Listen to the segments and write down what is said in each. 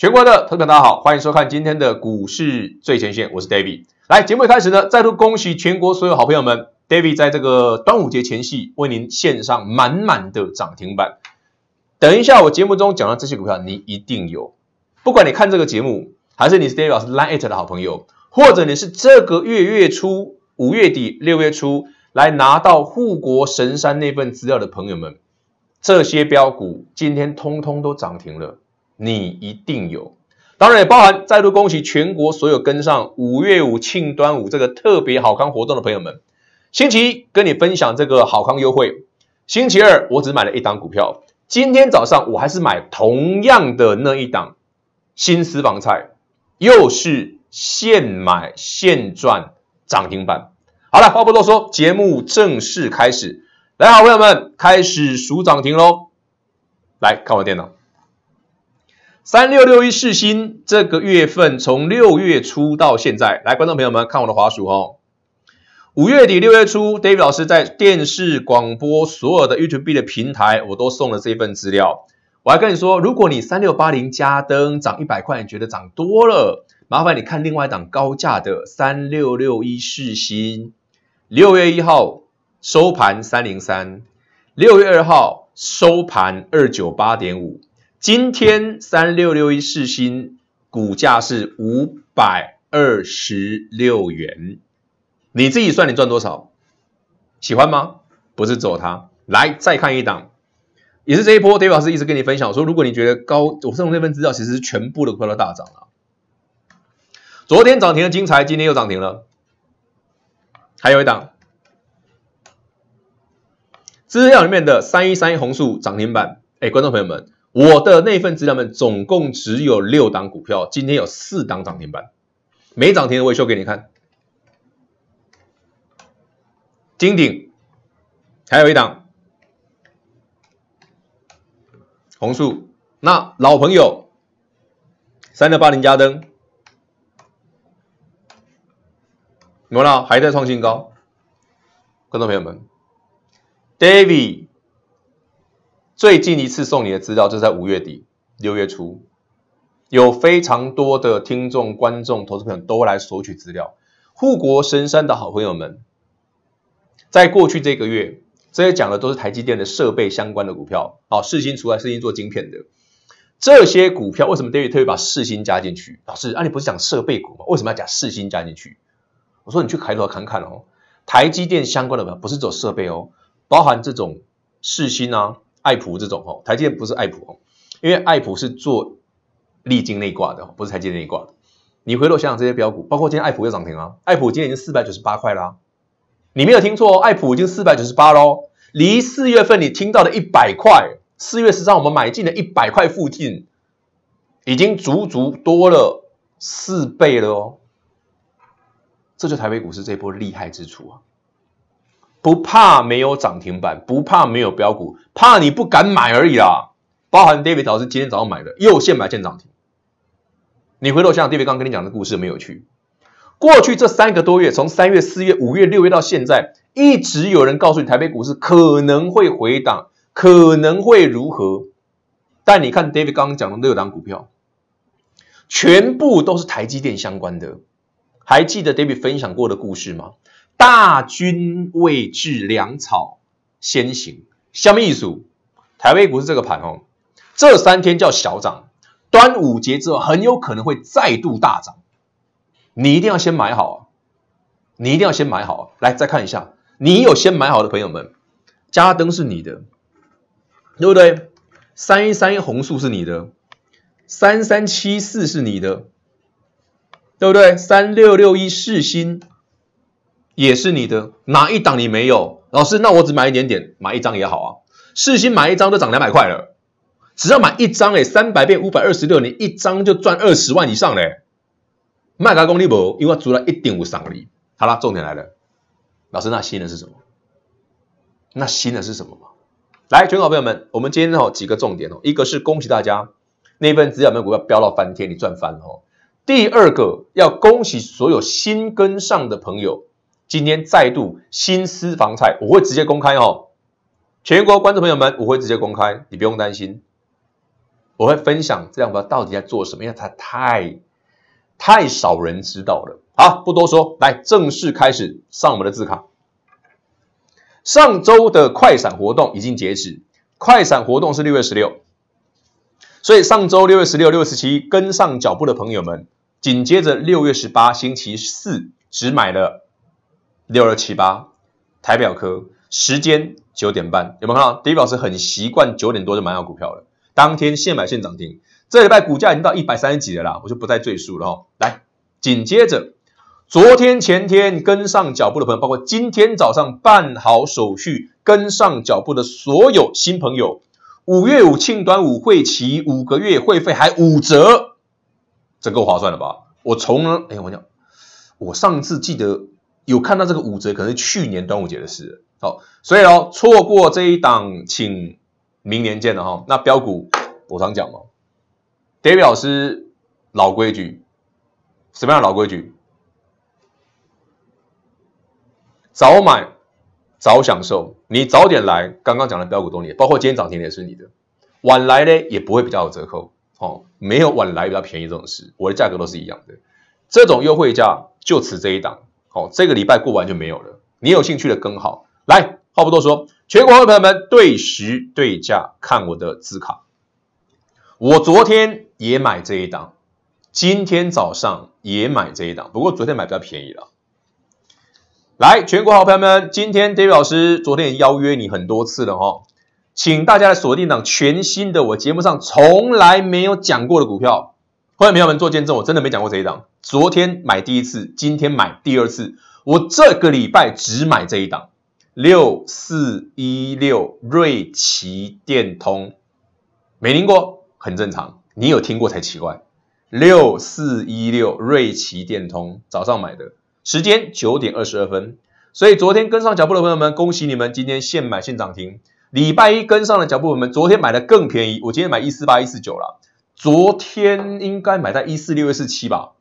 全国的朋友们，大家好，欢迎收看今天的股市最前线，我是 David。来，节目开始呢，再度恭喜全国所有好朋友们，David 在这个端午节前夕为您献上满满的涨停板。等一下，我节目中讲到这些股票，你一定有。不管你看这个节目，还是你是 David 师 Line i t 的好朋友，或者你是这个月月初、五月底、六月初来拿到护国神山那份资料的朋友们，这些标股今天通通都涨停了。你一定有，当然也包含再度恭喜全国所有跟上五月五庆端午这个特别好康活动的朋友们。星期一跟你分享这个好康优惠，星期二我只买了一档股票，今天早上我还是买同样的那一档新私房菜，又是现买现赚涨停板。好了，话不多说，节目正式开始，来，好，朋友们，开始数涨停喽，来看我电脑。三六六一世新这个月份从六月初到现在，来观众朋友们看我的滑数哦。五月底六月初，David 老师在电视、广播所有的 YouTube 的平台，我都送了这份资料。我还跟你说，如果你三六八零加登涨一百块，你觉得涨多了，麻烦你看另外一档高价的三六六一世新。六月一号收盘三零三，六月二号收盘二九八点五。今天三六六一四星股价是五百二十六元，你自己算你赚多少？喜欢吗？不是走它，来再看一档，也是这一波。David 老师一直跟你分享说，如果你觉得高，我送那份资料其实全部都快要大涨了。昨天涨停的精彩，今天又涨停了，还有一档资料里面的三一三一红树涨停板。哎，观众朋友们。我的那份资料们总共只有六档股票，今天有四档涨停板，没涨停的我也秀给你看。金鼎，还有一档，红树，那老朋友，三六八零加登，怎么了？还在创新高？观众朋友们，David。最近一次送你的资料，就在五月底、六月初，有非常多的听众、观众、投资朋友都来索取资料。护国神山的好朋友们，在过去这个月，这些讲的都是台积电的设备相关的股票。啊，世新除外，世新做晶片的这些股票，为什么 David 特别把世星加进去？老师，啊，你不是讲设备股吗？为什么要讲世星加进去？我说你去抬头看看哦，台积电相关的不是走设备哦，包含这种世星啊。爱普这种哦，台积电不是爱普哦，因为爱普是做历经内挂的，不是台积内挂的。你回头想想这些标股，包括今天爱普又涨停啊，爱普今天已经四百九十八块了，你没有听错，爱普已经四百九十八喽，离四月份你听到的一百块，四月十三我们买进的一百块附近，已经足足多了四倍了哦，这就台北股市这波厉害之处啊。不怕没有涨停板，不怕没有标股，怕你不敢买而已啦。包含 David 老师今天早上买的，又现买现涨停。你回头想想，David 刚跟你讲的故事没有趣。过去这三个多月，从三月、四月、五月、六月到现在，一直有人告诉你台北股市可能会回档，可能会如何。但你看 David 刚刚讲的六档股票，全部都是台积电相关的。还记得 David 分享过的故事吗？大军未至，粮草先行。下面一组，台湾股市这个盘哦，这三天叫小涨。端午节之后，很有可能会再度大涨。你一定要先买好啊！你一定要先买好。来，再看一下，你有先买好的朋友们，加登是你的，对不对？三一三一红树是你的，三三七四是你的，对不对？三六六一世新。也是你的哪一档？你没有老师，那我只买一点点，买一张也好啊。市新买一张都涨两百块了，只要买一张哎，三百变五百二十六，你一张就赚二十万以上嘞。麦达功力不？因为我做了一点五三个亿。好了，重点来了，老师那新的是什么？那新的是什么吗？来，全国朋友们，我们今天哦几个重点哦，一个是恭喜大家那份料，没有股票飙到翻天，你赚翻了。第二个要恭喜所有新跟上的朋友。今天再度新私房菜，我会直接公开哦，全国观众朋友们，我会直接公开，你不用担心。我会分享这两家到底在做什么，因为它太太少人知道了。好，不多说，来正式开始上我们的字卡。上周的快闪活动已经截止，快闪活动是六月十六，所以上周六月十六、六月十七跟上脚步的朋友们，紧接着六月十八星期四只买了。六二七八，台表科，时间九点半，有没有看到？第一是很习惯九点多就买好股票了。当天现买现涨停。这礼拜股价已经到一百三十几了啦，我就不再赘述了哈。来，紧接着，昨天前天跟上脚步的朋友，包括今天早上办好手续跟上脚步的所有新朋友，五月五庆端午会期五个月会费还五折，这够划算了吧？我从，哎，我讲，我上次记得。有看到这个五折，可能是去年端午节的事。好，所以哦，错过这一档，请明年见了哈。那标股我常讲哦，David 老师老规矩，什么样的老规矩？早买早享受，你早点来。刚刚讲的标股都也你包括今天涨停的也是你的。晚来呢也不会比较有折扣哦，没有晚来比较便宜这种事，我的价格都是一样的。这种优惠价就此这一档。好，这个礼拜过完就没有了。你有兴趣的更好来，话不多说，全国好朋友们对时对价看我的字卡。我昨天也买这一档，今天早上也买这一档，不过昨天买比较便宜了。来，全国好朋友们，今天 David 老师昨天也邀约你很多次了哈，请大家来锁定档全新的我节目上从来没有讲过的股票，欢迎朋友们做见证，我真的没讲过这一档。昨天买第一次，今天买第二次。我这个礼拜只买这一档，六四一六瑞奇电通，没听过很正常，你有听过才奇怪。六四一六瑞奇电通早上买的时间九点二十二分，所以昨天跟上脚步的朋友们，恭喜你们，今天现买现涨停。礼拜一跟上了脚步，我们昨天买的更便宜，我今天买一四八一四九了，昨天应该买在一四六一四七吧。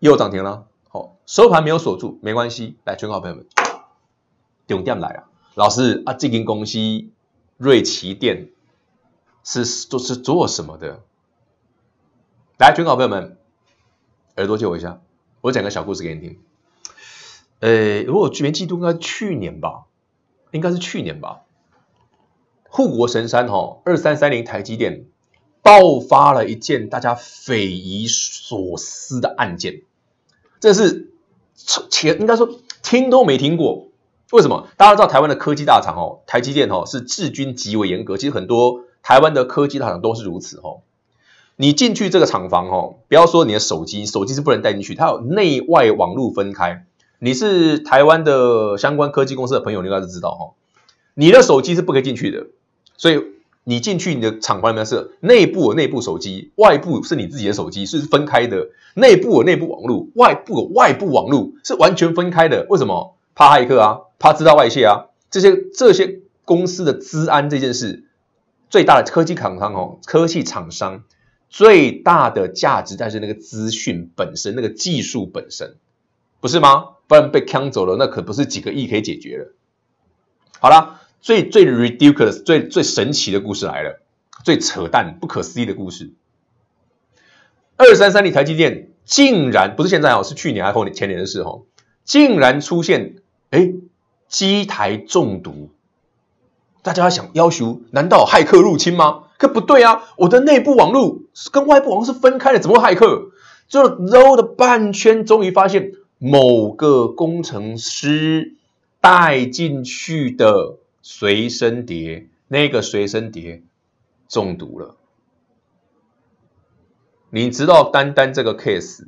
又涨停了，哦，收盘没有锁住，没关系。来，全考朋友们，重点来啊！老师啊，这间公司瑞奇店是做是做什么的？来，全考朋友们，耳朵借我一下，我讲个小故事给你听。呃，如果去年季度应该去年吧，应该是去年吧。护国神山哈，二三三零台积电。爆发了一件大家匪夷所思的案件，这是前应该说听都没听过。为什么？大家知道台湾的科技大厂哦，台积电哦是治军极为严格。其实很多台湾的科技大厂都是如此哦。你进去这个厂房哦，不要说你的手机，手机是不能带进去。它有内外网络分开。你是台湾的相关科技公司的朋友，应该是知道哦，你的手机是不可以进去的。所以。你进去你的厂房里面是内部有内部手机，外部是你自己的手机，是分开的。内部有内部网络，外部有外部网络是完全分开的。为什么？怕黑客啊，怕知道外泄啊。这些这些公司的资安这件事，最大的科技厂商哦，科技厂商最大的价值，但是那个资讯本身，那个技术本身，不是吗？不然被坑走了，那可不是几个亿可以解决了。好了。最最 r i d i c u l o u s 最最神奇的故事来了，最扯淡、不可思议的故事。二三三零台积电竟然不是现在哦，是去年还是后年前年的事哦，竟然出现哎机台中毒。大家想，要求难道骇客入侵吗？可不对啊，我的内部网络跟外部网是分开的，怎么骇客？就绕了半圈，终于发现某个工程师带进去的。随身碟那个随身碟中毒了，你知道单单这个 case，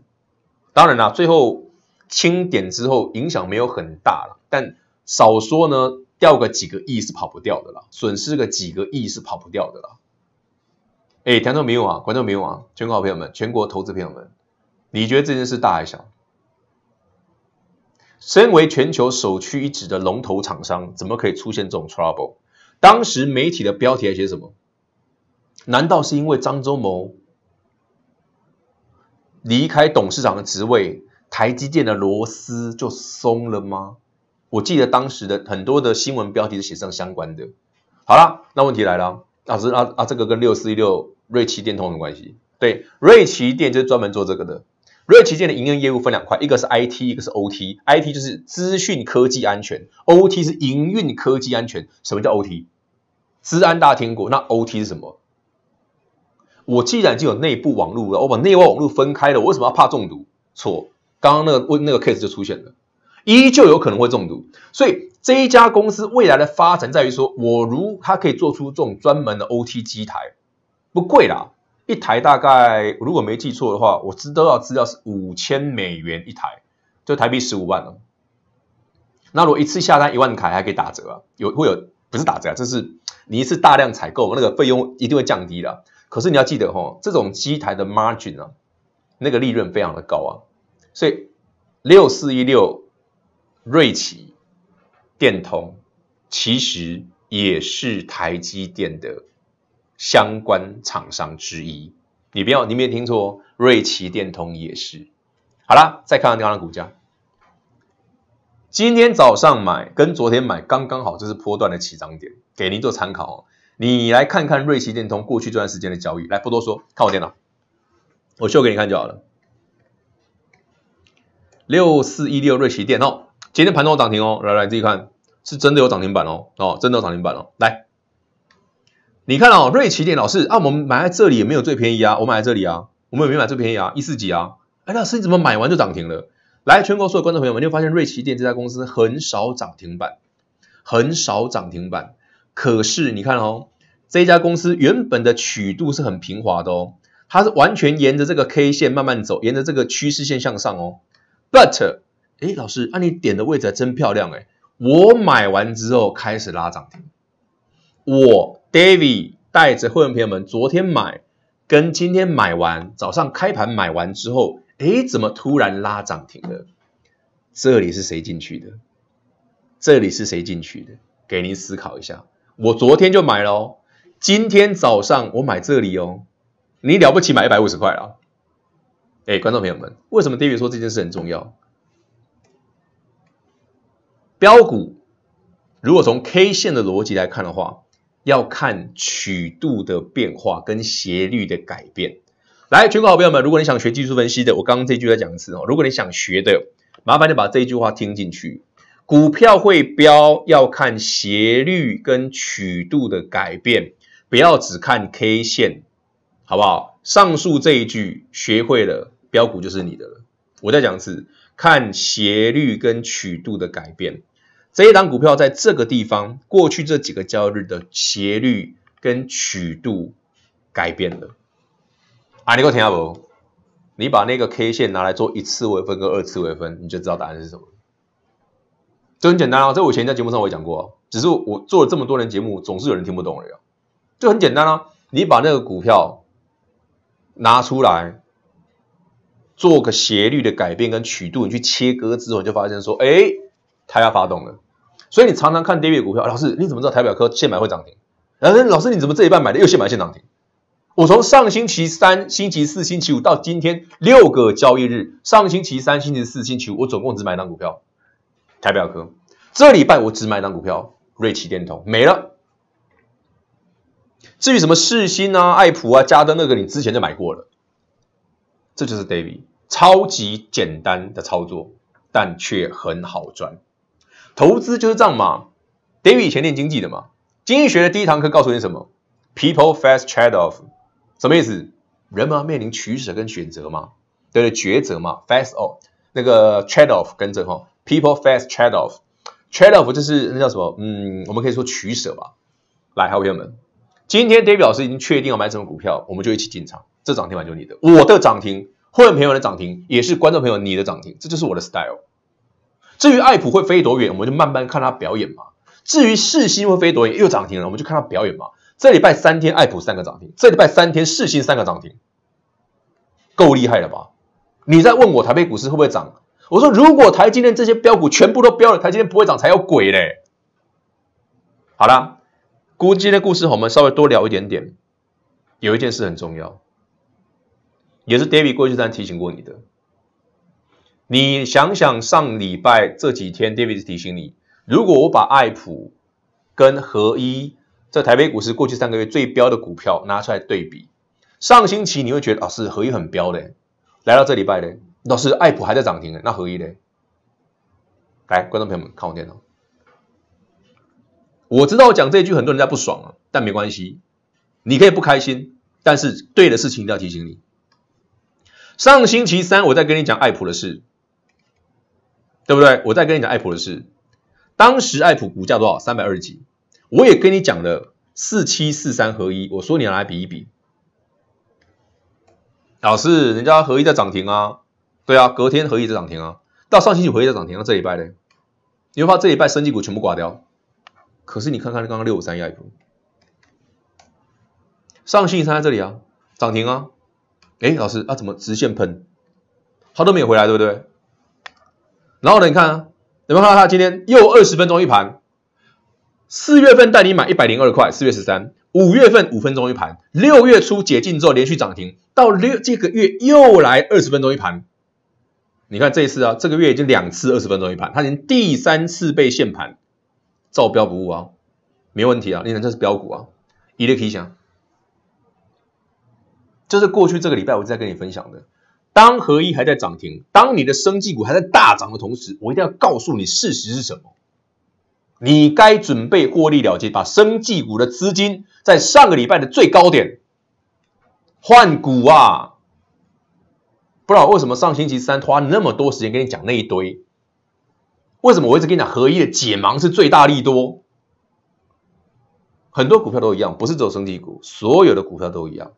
当然啦，最后清点之后影响没有很大了，但少说呢掉个几个亿是跑不掉的了，损失个几个亿是跑不掉的了。哎，听众民啊，观众民啊，全国朋友们、全国投资朋友们，你觉得这件事大还是小？身为全球首屈一指的龙头厂商，怎么可以出现这种 trouble？当时媒体的标题还写什么？难道是因为张忠谋离开董事长的职位，台积电的螺丝就松了吗？我记得当时的很多的新闻标题是写上相关的。好了，那问题来了，老师啊啊，这个跟六四一六瑞奇电通有什么关系？对，瑞奇电就是专门做这个的。瑞奇健的营运业务分两块，一个是 IT，一个是 OT。IT 就是资讯科技安全，OT 是营运科技安全。什么叫 OT？治安大家听过，那 OT 是什么？我既然就有内部网络了，我把内外网络分开了，我为什么要怕中毒？错，刚刚那个问那个 case 就出现了，依旧有可能会中毒。所以这一家公司未来的发展在于说，我如它可以做出这种专门的 OT 机台，不贵啦。一台大概，如果没记错的话，我知都要资料是五千美元一台，就台币十五万哦。那如果一次下单一万台，还可以打折啊？有会有不是打折啊？这是你一次大量采购，那个费用一定会降低的。可是你要记得哦，这种机台的 margin 啊，那个利润非常的高啊。所以六四一六、瑞奇、电通其实也是台积电的。相关厂商之一，你不要，你没有听错，瑞奇电通也是。好啦，再看看另的股价。今天早上买跟昨天买刚刚好，这是波段的起涨点，给您做参考。你来看看瑞奇电通过去这段时间的交易，来不多说，看我电脑，我秀给你看就好了。六四一六瑞奇电哦，今天盘中涨停哦，来来自己看，是真的有涨停板哦，哦，真的有涨停板哦，来。你看哦，瑞奇点老师啊，我们买在这里也没有最便宜啊，我买在这里啊，我们也没买最便宜啊，一四几啊，哎，老师你怎么买完就涨停了？来，全国所有观众朋友们，你会发现瑞奇点这家公司很少涨停板，很少涨停板。可是你看哦，这家公司原本的曲度是很平滑的哦，它是完全沿着这个 K 线慢慢走，沿着这个趋势线向上哦。But，哎，老师，那你点的位置真漂亮哎，我买完之后开始拉涨停。我 David 带着会员朋友们昨天买，跟今天买完早上开盘买完之后，哎，怎么突然拉涨停了？这里是谁进去的？这里是谁进去的？给您思考一下。我昨天就买了，哦，今天早上我买这里哦。你了不起，买一百五十块了。哎，观众朋友们，为什么 David 说这件事很重要？标股如果从 K 线的逻辑来看的话。要看曲度的变化跟斜率的改变。来，全国好朋友们，如果你想学技术分析的，我刚刚这句再讲一次哦。如果你想学的，麻烦你把这句话听进去。股票会标要看斜率跟曲度的改变，不要只看 K 线，好不好？上述这一句学会了，标股就是你的了。我再讲一次，看斜率跟曲度的改变。这一档股票在这个地方，过去这几个交易日的斜率跟曲度改变了啊！你给我听下不？你把那个 K 线拿来做一次微分跟二次微分，你就知道答案是什么。就很简单啊！这我以前在节目上我也讲过啊，只是我做了这么多年节目，总是有人听不懂而已。就很简单啊！你把那个股票拿出来，做个斜率的改变跟曲度，你去切割之后，你就发现说，哎，它要发动了。所以你常常看 David 股票，老师，你怎么知道台表科限买会涨停？老后老师你怎么这一半买的又限买限涨停？我从上星期三、星期四、星期五到今天六个交易日，上星期三、星期四、星期五我总共只买一张股票，台表科。这礼拜我只买一张股票，瑞奇电通没了。至于什么世新啊、爱普啊、嘉登那个，你之前就买过了。这就是 David 超级简单的操作，但却很好赚。投资就是这样嘛 d a v d 以前练经济的嘛，经济学的第一堂课告诉你什么？People face trade off，什么意思？人们面临取舍跟选择嘛，对不对？抉择嘛，face off，那个 trade off 跟着哈，people face trade off，trade off 就是那叫什么？嗯，我们可以说取舍吧。来，好朋友们，今天 d a v d 老师已经确定要买什么股票，我们就一起进场，这涨停板就是你的，我的涨停，后面朋友的涨停也是观众朋友你的涨停，这就是我的 style。至于爱普会飞多远，我们就慢慢看他表演嘛。至于世新会飞多远，又涨停了，我们就看他表演嘛。这礼拜三天，爱普三个涨停，这礼拜三天世新三个涨停，够厉害了吧？你在问我台北股市会不会涨？我说如果台积电这些标股全部都标了，台积电不会涨才有鬼嘞。好了，估今天故事我们稍微多聊一点点。有一件事很重要，也是 David 过去三提醒过你的。你想想上礼拜这几天，David 提醒你，如果我把爱普跟合一这台北股市过去三个月最标的股票拿出来对比，上星期你会觉得，老师合一很标的，来到这礼拜呢，老师爱普还在涨停呢，那合一呢？来，观众朋友们看我电脑，我知道我讲这句很多人在不爽啊，但没关系，你可以不开心，但是对的事情一定要提醒你。上星期三我在跟你讲爱普的事。对不对？我再跟你讲，爱普的事，当时爱普股价多少？三百二十几。我也跟你讲了四七四三合一，我说你要来比一比。老师，人家合一在涨停啊，对啊，隔天合一在涨停啊，到上星期合一在涨停那这一拜呢？你会怕这一拜升级股全部挂掉？可是你看看刚刚六五三爱普，上星期三在这里啊，涨停啊。哎，老师，啊，怎么直线喷？他都没有回来，对不对？然后呢？你看，你们看到他今天又二十分钟一盘，四月份带你买一百零二块，四月十三，五月份五分钟一盘，六月初解禁之后连续涨停，到六这个月又来二十分钟一盘。你看这一次啊，这个月已经两次二十分钟一盘，他已经第三次被限盘，照标不误啊，没问题啊，你看这是标股啊，一可 K 线，就是过去这个礼拜我在跟你分享的。当合一还在涨停，当你的生技股还在大涨的同时，我一定要告诉你事实是什么。你该准备获利了结，把生技股的资金在上个礼拜的最高点换股啊！不知道为什么上星期三花那么多时间跟你讲那一堆，为什么我一直跟你讲合一的解盲是最大利多？很多股票都一样，不是只有生技股，所有的股票都一样。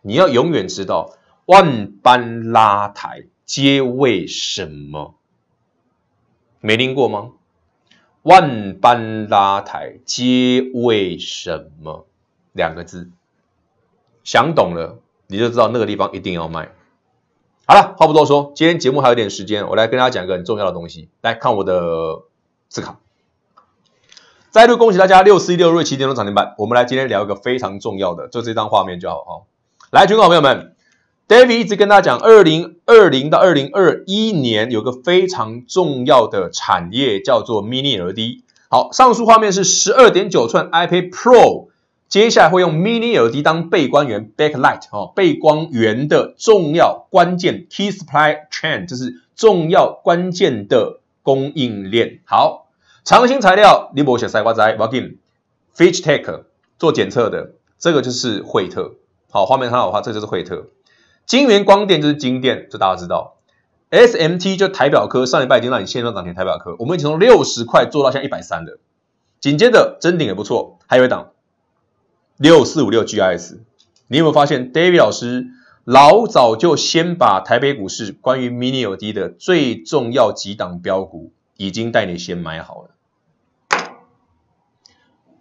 你要永远知道。万般拉抬皆为什么？没听过吗？万般拉抬皆为什么？两个字，想懂了你就知道那个地方一定要卖。好了，话不多说，今天节目还有点时间，我来跟大家讲个很重要的东西。来看我的字考，再度恭喜大家六一六瑞奇电动涨停板。我们来今天聊一个非常重要的，就这张画面就好哈。来，全国好朋友们。David 一直跟大家讲，二零二零到二零二一年有个非常重要的产业叫做 Mini LED。好，上述画面是十二点九寸 iPad Pro，接下来会用 Mini LED 当背光源 （Backlight） 哦，背光源的重要关键 Key Supply Chain，这是重要关键的供应链。好，长兴材料，你们有写赛瓜仔，Welcome，Fitch Tech 做检测的，这个就是惠特。好，画面很好画，这就是惠特。金源光电就是金电，这大家知道。SMT 就台表科，上礼拜已经让你线上涨停。台表科我们已经从六十块做到现在一百三了。紧接着真顶也不错，还有一档六四五六 GIS。你有没有发现，David 老师老早就先把台北股市关于 mini LED 的最重要几档标股已经带你先买好了。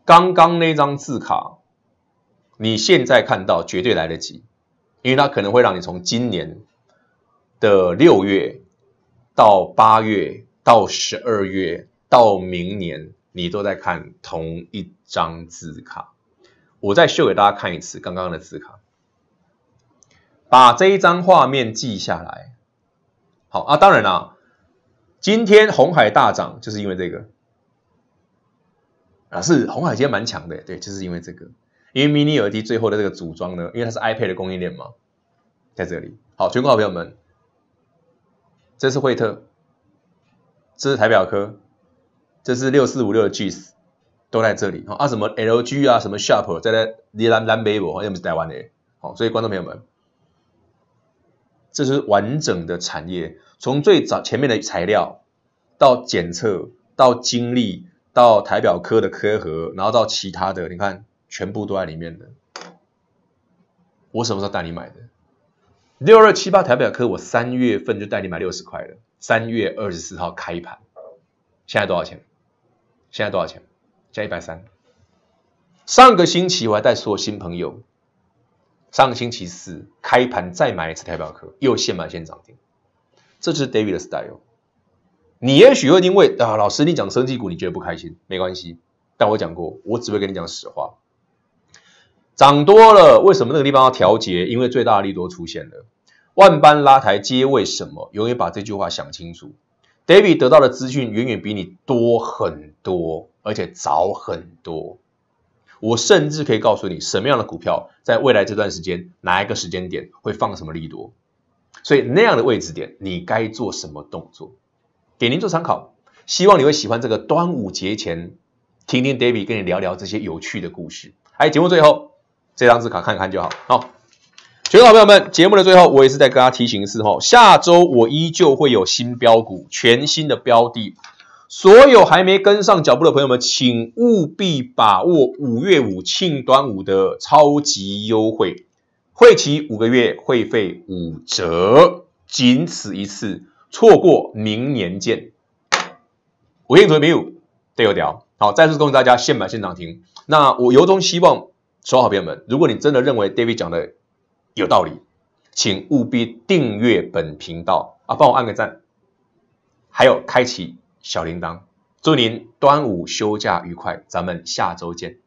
刚刚那张字卡，你现在看到绝对来得及。因为它可能会让你从今年的六月到八月到十二月到明年，你都在看同一张字卡。我再秀给大家看一次刚刚的字卡，把这一张画面记下来。好啊，当然啦，今天红海大涨就是因为这个啊，是红海今天蛮强的，对，就是因为这个。因为 Mini 你耳机最后的这个组装呢，因为它是 iPad 的供应链嘛，在这里。好，全国好朋友们，这是惠特，这是台表科，这是六四五六的 G，都在这里啊。什么 LG 啊，什么 Sharp，在在离南南美国，又不是台湾的。好，所以观众朋友们，这是完整的产业，从最早前面的材料，到检测，到晶粒，到台表科的科核，然后到其他的，你看。全部都在里面的。我什么时候带你买的？六二七八台表科，我三月份就带你买六十块了。三月二十四号开盘，现在多少钱？现在多少钱？现在一百三。上个星期我还带所有新朋友，上个星期四开盘再买一次台表壳，又现买现涨停。这就是 David 的 style。你也许会因为啊，老师你讲升技股你觉得不开心，没关系。但我讲过，我只会跟你讲实话。涨多了，为什么那个地方要调节？因为最大的利多出现了。万般拉抬皆为什么？永远把这句话想清楚。David 得到的资讯远远比你多很多，而且早很多。我甚至可以告诉你，什么样的股票在未来这段时间，哪一个时间点会放什么利多，所以那样的位置点，你该做什么动作？给您做参考。希望你会喜欢这个端午节前，听听 David 跟你聊聊这些有趣的故事。哎，节目最后。这张字卡看看就好。好，全国好朋友们，节目的最后，我也是在跟大家提醒一次哈，下周我依旧会有新标股，全新的标的。所有还没跟上脚步的朋友们，请务必把握五月五庆端午的超级优惠，会期五个月，会费五折，仅此一次，错过明年见。五月五端有，对油条。好，再次恭喜大家，现买现涨停。那我由衷希望。所有好，朋友们，如果你真的认为 David 讲的有道理，请务必订阅本频道啊，帮我按个赞，还有开启小铃铛。祝您端午休假愉快，咱们下周见。